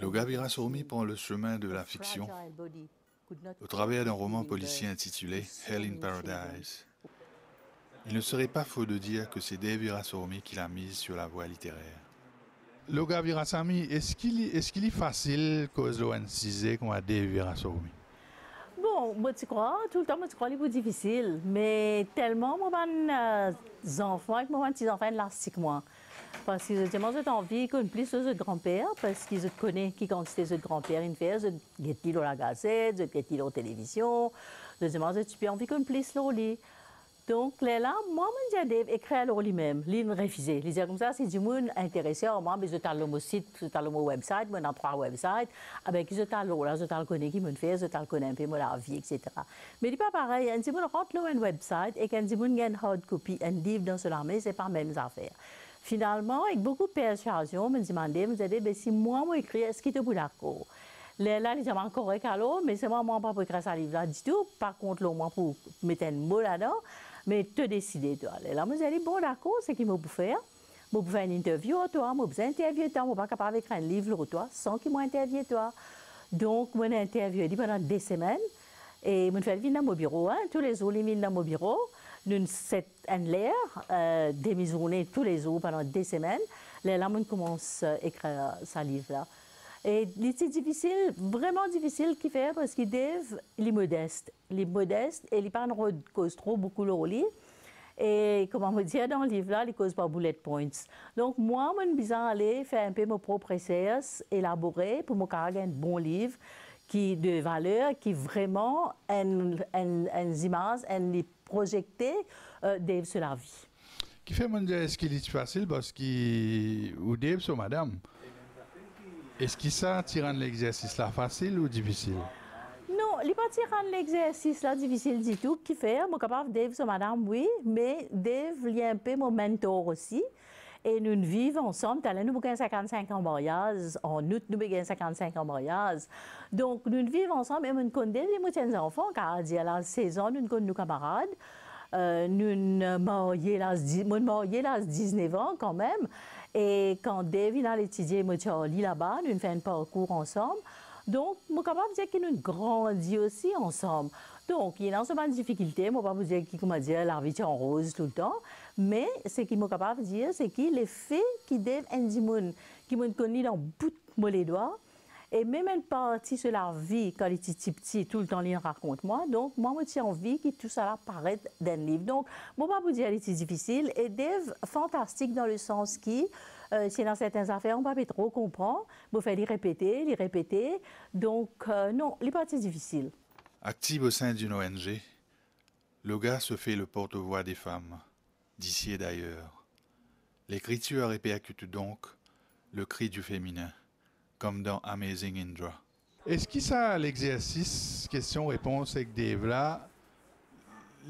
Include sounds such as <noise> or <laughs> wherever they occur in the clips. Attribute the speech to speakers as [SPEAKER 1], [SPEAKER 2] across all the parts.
[SPEAKER 1] L'Ogavirasomi prend le chemin de la fiction
[SPEAKER 2] au travers d'un roman policier
[SPEAKER 1] intitulé Hell in Paradise. Il ne serait pas faux de dire que c'est Dave Rasomi qui l'a mise sur la voie littéraire. L'Ogavirasomi, est-ce qu'il est, facile est, facile cause qu'on a Dave
[SPEAKER 2] Bon, moi, tu crois, tout le temps, moi, tu crois, c'est difficile. Mais tellement, moi, mes euh, enfants, moi mes petits-enfants, l'article, moi parce qu'ils ont moi, envie qu'on plus de grand-père, parce qu'ils connaissent qui quand c'était de grand-père, ils faisaient, ils étaient dans la gazette, ils étaient dans la télévision. Je disais, moi, j'ai envie qu'on plus leur lit. Donc, là, moi, je me écrire leur lui-même. Lui, me refusait. Il disait comme ça, si du monde intéressé, moi, mais je t'ai le site, je t'ai le website, moi, dans trois websites, avec je t'ai là, je t'ai connais qui me fait, je t'ai connais un peu, moi, la vie, etc. Mais c'est pas pareil. Quand on rentre dans un website et quand on a une hard copy, un livre dans ce mais c'est pas même affaire. Finalement, avec beaucoup de persuasion, me demandé, me dit, ben, si moi, moi, écrit, est-ce qu'il te pour d'accord? Là, là, gens m'ont encore recalé, mais c'est moi, moi, pas pour écrire ce livre-là du tout. Par contre, là, moi, pour mettre un mot là-dedans, mais te décider, toi. Là, me dit, bon, d'accord, c'est qu'il m'a faire. Je peux faire une interview, toi, je besoin interviewer, toi, je ne pas capable d'écrire un livre, toi, sans qu'il m'interviewe, toi. Donc, je interviewé pendant des semaines, et je vais venir dans mon bureau, hein, tous les jours, vais venir dans mon bureau d'une l'air euh, maisons tous les jours pendant des semaines, les larmes commence à écrire ce livre-là. Et c'est difficile, vraiment difficile qu'il fait parce qu'il est modeste. Il est modeste et il ne cause trop beaucoup le lit. Et comment me dire, dans le livre-là, il cause pas bullet points. Donc, moi, je suis aller faire un peu mon propre essai, élaborer pour me faire un bon livre qui de valeur, qui vraiment une, une, une image, projeter euh, Dave sur
[SPEAKER 1] la vie. Qui fait mon est-ce qu'il est facile parce qu'il ou Dave sur madame Est-ce que ça tirant l'exercice là facile ou difficile
[SPEAKER 2] non, il n'est pas l'exercice là difficile du tout. Qui fait, mon capable Dave sur madame, oui, mais Dave, il un peu mon mentor aussi. Et nous vivons ensemble. nous avons 55 ans en Boyaz, en août, nous avons 55 en Boyaz. Donc, nous vivons ensemble et nous connaissons les enfants, car à la saison, nous connaissons nos camarades. Euh, nous mariés là, nous mariés 19 ans quand même. Et quand David a étudié, moi, là-bas, nous faisons un parcours ensemble. Donc, nous sommes capables de dire que nous grandissons aussi ensemble. Donc, il y a une seulement Je difficulté, moi, pas vous dire qui, la vie en rose tout le temps, mais ce qui m'a capable de dire, c'est qu'il les faits qui en un qui me connais dans bout de les doigts, et même une partie sur la vie, quand il est petit, tout le temps, il raconte moi. Donc, moi, je tiens envie que tout ça paraît d'un livre. Donc, moi, pas vous dire, que c'est difficile. Et Dave, fantastique dans le sens qui, euh, si dans certaines affaires, on ne peut pas trop comprendre. Il faut les répéter, les répéter. Donc, euh, non, les parties difficiles.
[SPEAKER 1] Active au sein d'une ONG, gars se fait le porte-voix des femmes, d'ici et d'ailleurs. L'écriture répercute donc le cri du féminin, comme dans Amazing Indra. Est-ce que ça, l'exercice question-réponse avec Dave là,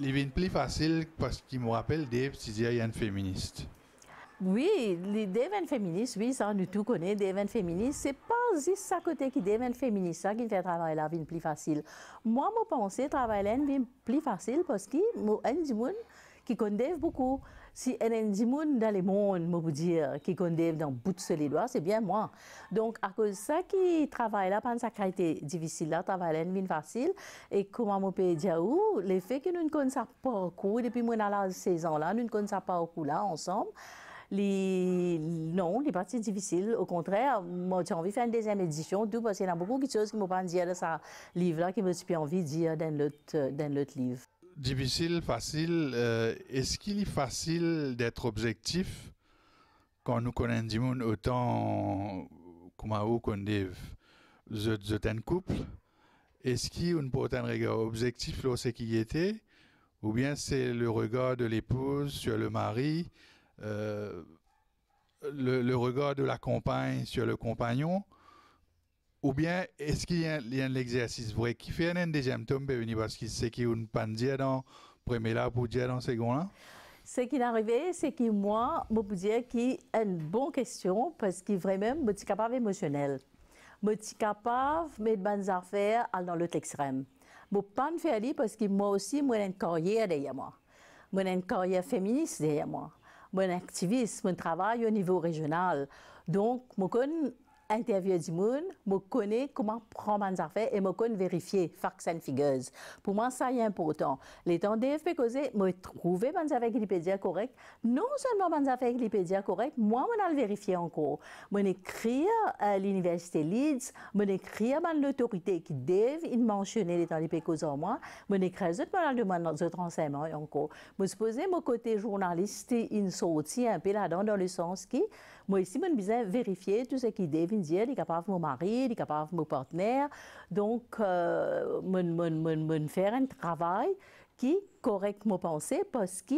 [SPEAKER 1] est plus facile parce qu'il me rappelle Dave, cest à y féministe.
[SPEAKER 2] Oui, les Dave une féministe, oui, ça, nous tout connaît, Dave une féministe, c'est pas c'est ça côté qui devient féministe, qui fait travailler la vie plus facile. Moi, je pense que travailler la vie plus facile parce que moi, un des qui connaissent beaucoup, si un des dans le monde, qui connaissent dans bout de ce c'est bien moi. Donc, à cause de ça qui travaille là, pendant sa été difficile, là, travailler la facile, et comment je peux dire, le fait que nous ne connaissons pas beaucoup, depuis moi, dans la saison là, nous ne connaissons pas beaucoup là, ensemble, les, non, les parties difficiles. Au contraire, moi, j'ai envie de faire une deuxième édition, parce qu'il y a beaucoup de choses qui m'ont pas dire dans ce livre-là, qui me suis envie de dire dans l'autre, dans l'autre livre.
[SPEAKER 1] Difficile, facile. Euh, est-ce qu'il est facile d'être objectif quand nous connaissons autant, monde autant comme qu'on dit, un couple? Est-ce qu'il y a un regard objectif c'est qui était? Ou bien c'est le regard de l'épouse sur le mari? Euh, le, regard de la compagne sur le compagnon, ou bien est-ce qu'il y a, un exercice vrai qui fait un deuxième tome parce qu'il sait qu'il ne peut pas dire dans premier là pour dire dans second là?
[SPEAKER 2] Ce qui est arrivé, c'est que moi, je peux dire qu'il a une bonne question parce qu'il vraiment, je suis capable émotionnel. Je suis capable de mettre bonnes affaires dans l'autre extrême. Je ne peux pas me faire parce que moi aussi, moi, j'ai une carrière derrière moi. Moi, j'ai une carrière féministe derrière moi mon activisme, mon travail au niveau régional. Donc, je interview du monde, je connais comment prendre mes affaires et je connais vérifier facts figures. Pour moi, ça est important. Les temps DFP causé, je trouvé mes affaires Wikipédia correct. Non seulement mes affaires Wikipédia correct, moi, je vais vérifier encore. Je écrire à euh, l'université Leeds, je écrire à l'autorité qui il mentionner les temps DFP causés en moi, je écrire à je demande d'autres renseignements encore. Je suppose mon côté journaliste, il sortit un peu là-dedans dans le sens qui, moi ici, je besoin vérifier tout ce qui devrait di capable mon mari, di capable mon partenaire. Donc, euh, mon, faire un travail qui correct mon pensée parce que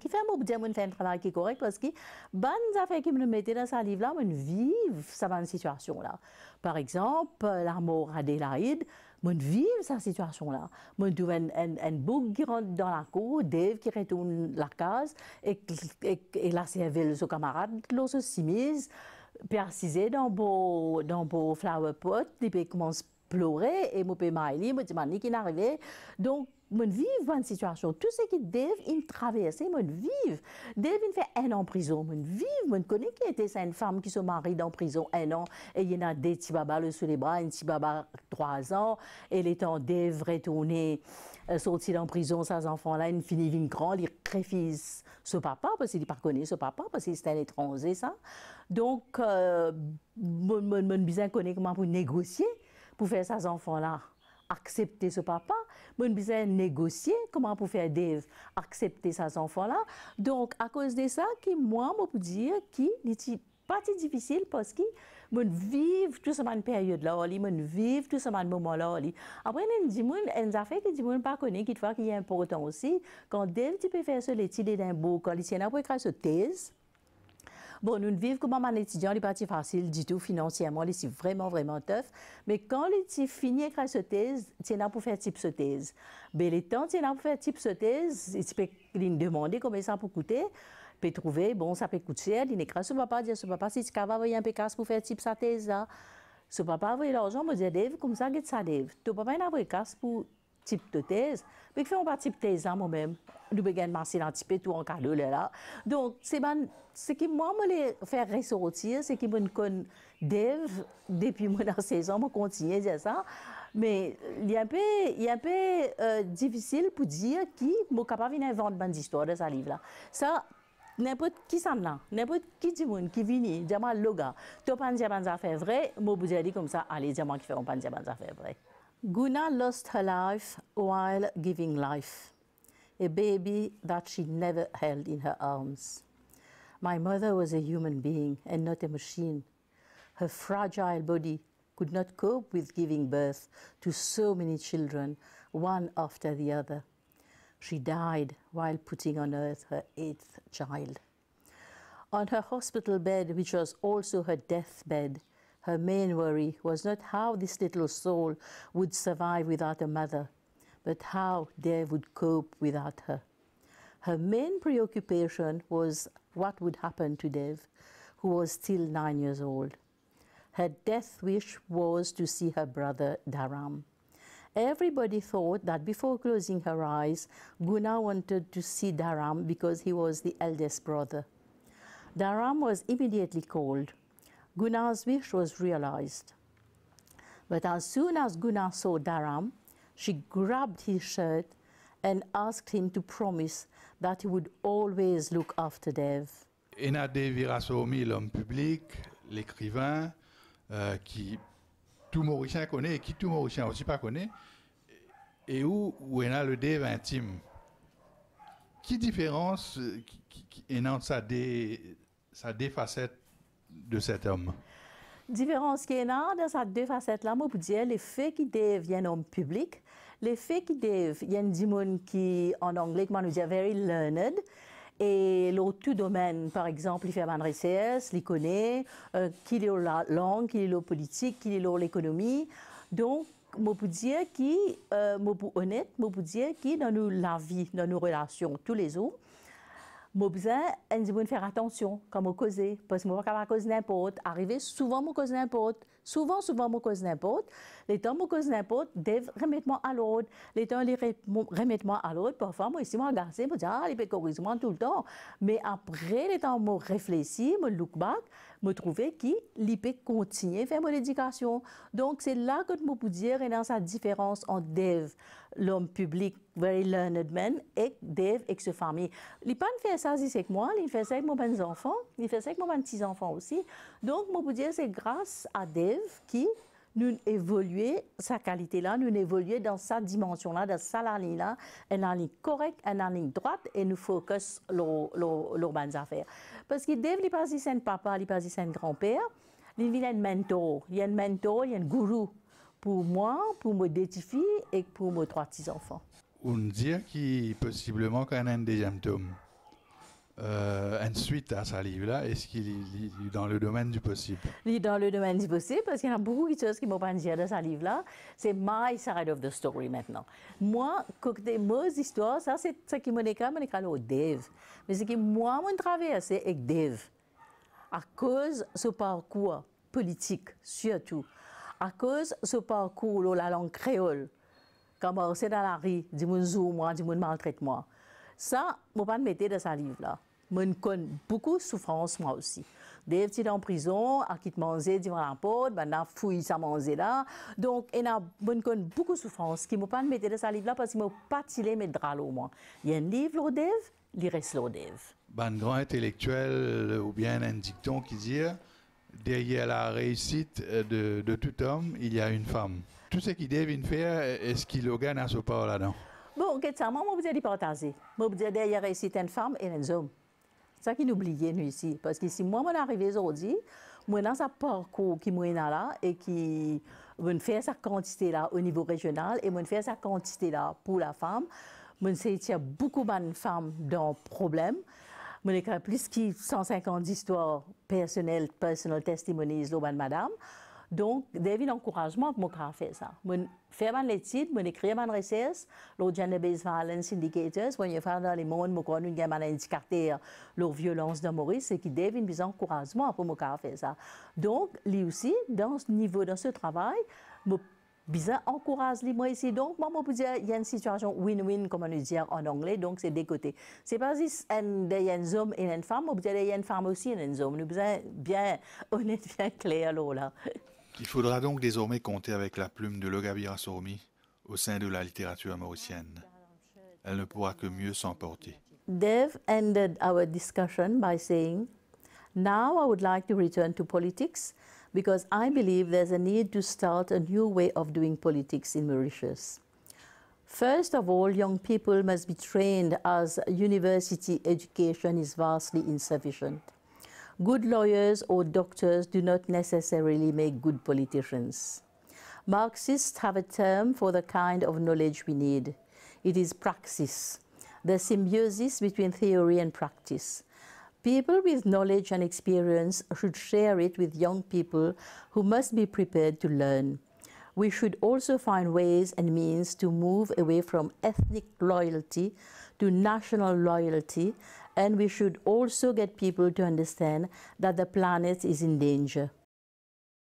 [SPEAKER 2] qui fait dire mon faire un travail qui correct parce que ban affaires qui me mettent dans ce livre là, mon vive sa situation là. Par exemple, la mort Adélaïde, mon vive sa situation là. Mon trouve un, un, un qui rentre dans la cour, Dave qui retourne la case et, et, c'est avec cervelle de camarade, l'eau se simise persisé dans beau dans beau flower pot il commence à pleurer et mon père Miley me dit qu'il arrivé donc mon vivre une situation tout ce qui Dave il traverse mon vivre Dave il fait un an en prison mon vive mon connaît qui était une femme qui se marie dans prison un an et il y en a des petits babas le sous les bras une petite baba trois ans et les temps Dave retourné euh, sorti en prison ses enfants là une fini une grande ce papa, parce qu'il n'est pas connu ce papa, parce qu'il est à l'étranger, ça. Donc, euh, mon, connaît comment pour négocier, pour faire ses enfants-là accepter ce papa, mon besoin négocier comment pour faire Dave accepter ces enfants-là. Donc, à cause de ça, qui, moi, moi, peux dire, qui, si difficile parce que vit vivent tout simplement une période là, on vivent tout simplement un moment là. Après, on dit, on a fait que ne on pas connaît qu'il faut qu'il y ait important aussi. Quand dès tu peux faire ce l'étude d'un beau coalition, après, grâce aux thèse, Bon, nous vivons comme un étudiant, les parties facile du tout financièrement, c'est vraiment, vraiment tough. Mais quand les fini grâce aux thèse, tu là pour faire type thèse. Ben, les temps, tu là pour faire type thèse, Ils tu peux demander combien ça peut coûter peut trouver, bon, ça peut coûter, il écrit ce papa, dit ce papa, si tu vas avoir un casse pour faire type sa thèse là, ce papa a l'argent, me dit, comme ça, que ça lève. Ton papa, il a casse pour type de thèse, mais je fais un petit type thèse là moi-même. Nous ben, gagnons merci un petit tout en cadeau là. Donc, c'est ben, ce qui moi me les faire ressortir, c'est qui me connaît Dave depuis mon 16 ans, me continue à dire ça. Mais il est un peu, il un peu euh, difficile pour dire qui m'a capable d'inventer une histoire de ce livre là. Ça, Nepot ki san lan, nepot ki di moun ki vini, diaman loga, to pan diaman zafè vre, mou boudja di kom sa, ale diaman ki fè, on pan diaman zafè vre. Guna lost her life while giving life, a baby that she never held in her arms. My mother was a human being and not a machine. Her fragile body could not cope with giving birth to so many children, one after the other. She died while putting on earth her eighth child. On her hospital bed, which was also her deathbed, her main worry was not how this little soul would survive without a mother, but how Dev would cope without her. Her main preoccupation was what would happen to Dev, who was still nine years old. Her death wish was to see her brother Daram. Everybody thought that before closing her eyes, Guna wanted to see Dharam because he was the eldest brother. Dharam was immediately called. Guna's wish was realized. But as soon as Guna saw Dharam, she grabbed his shirt and asked him to promise that he would always look after Dev.
[SPEAKER 1] Enade Virasomi, l'homme public, l'écrivain, euh, qui tout Mauricien connaît et qui tout Mauricien aussi pas connaît, et où, où est a le dé intime. Qui différence euh, est dans sa des sa des facettes de cet homme?
[SPEAKER 2] Différence qui est là, dans sa deux facettes là, moi, dire, les faits qui deviennent homme public, les faits qui deviennent des gens qui, en anglais, on dit very learned, et l'autre domaine, par exemple, il fait un RCS, il connaît, euh, qu'il est la langue, qu'il est la politique, qu'il est l'économie. Donc, je peux dire qui, euh, honnête, je peux dire qui dans nos, la vie, dans nos relations tous les jours, mon besoin de faire attention quand je cause, parce que je ne pas cause n'importe. Arriver souvent, je cause n'importe. Souvent, souvent, je cause n'importe. Les temps, je cause n'importe, doivent remettre à l'autre. Les temps, les remettre à l'autre. Parfois, moi, ici, je regarde, je me dis, ah, les pécorissements tout le temps. Mais après, les temps, je réfléchis, je look back, me trouver qui l'ipé continue faire mon éducation. Donc, c'est là que je peux dire, et dans sa différence entre dev l'homme public, very learned man, et dev et sa famille. Il ne fait ça avec moi, il fait ça avec mon enfants, il fait ça avec mon petits enfants aussi. Donc, je peux dire, c'est grâce à dev qui nous évoluer sa qualité-là, nous évoluer dans sa dimension-là, dans sa ligne-là, une ligne correcte, une ligne droite, et nous focus nos bonnes affaires. Parce que Dave, a pas un papa, il pas un grand-père, il a un mentor, il y a un mentor, il y a un gourou pour moi, pour mes deux filles et pour mes trois petits-enfants.
[SPEAKER 1] On dit qu'il possiblement y a un deuxième tome. Euh, ensuite, à ce livre-là, est-ce qu'il est dans le domaine du possible Il
[SPEAKER 2] est dans le domaine du possible parce qu'il y a beaucoup de choses qui m'ont pas dit dans ce livre-là. C'est my side of the story maintenant. Moi, côté mes histoires, ça c'est ce qui m'a dit quand je Dave. Mais ce qui moi, mon travail, c'est avec Dave. À cause de ce parcours politique, surtout. À cause de ce parcours, de la langue créole. Quand on dans la rue, dis-moi, moi, dis-moi, maltraite-moi. Ça, je ne pas mettre dans ce livre-là. Je connais beaucoup de souffrance, moi aussi. Des petits en prison, à qui manger, devant la porte, ben, a fouillé ça manger là. Donc, je connais beaucoup de souffrance, qui me pas de dans ce livre-là parce que je ne pas tiré mes draps au moins. Il y a un livre, au dev, il reste au
[SPEAKER 1] dev. Ben, grand intellectuel, euh, ou bien un dicton qui dit, derrière la réussite euh, de, tout homme, il y a une femme. Tout ce qu'il devine faire, euh, est-ce qu'il le gagne à ce pas là-dedans?
[SPEAKER 2] Bon, quest que ça, moi, je vous ai dit partager. je vous ai derrière la réussite, une femme et un homme ça qui nous oublie ici parce que si moi mon arrivée aujourd'hui moi dans ce parcours qui est là et qui veut fait sa quantité là au niveau régional et me faire sa quantité là pour la femme Je sais qu'il y a beaucoup de femmes dans problème je a plus de 150 histoires personnelles, personnelles, testimonies, de madame donc des villes encouragement pour faire faire ça mon faire ban études, je mon écrire ban recherche les gender based violence indicators quand je fais dans les monde mo connu gamme un indicateur euh, leur violence de Maurice c'est qui devine des encouragement pour moi faire ça donc lui aussi dans ce niveau dans ce travail il Bizarre encourage les moi ici. Donc, moi, moi, pour dire, il y a une situation win-win, comme on le dit en anglais, donc c'est des côtés. C'est pas juste il y a un homme et une femme, mais dire, il y a une femme aussi et un homme. Nous, bien, bien honnête, <laughs> bien clair, là. là.
[SPEAKER 1] Il faudra donc désormais compter avec la plume de Logabira Sormi au sein de la littérature mauricienne. Elle ne pourra que mieux s'emporter.
[SPEAKER 2] Dev ended our discussion by saying, Now I would like to return to politics because I believe there's a need to start a new way of doing politics in Mauritius. First of all, young people must be trained as university education is vastly insufficient. Good lawyers or doctors do not necessarily make good politicians. Marxists have a term for the kind of knowledge we need. It is praxis, the symbiosis between theory and practice. People with knowledge and experience should share it with young people who must be prepared to learn. We should also find ways and means to move away from ethnic loyalty to national loyalty and we should also get people to understand that the planet is in danger.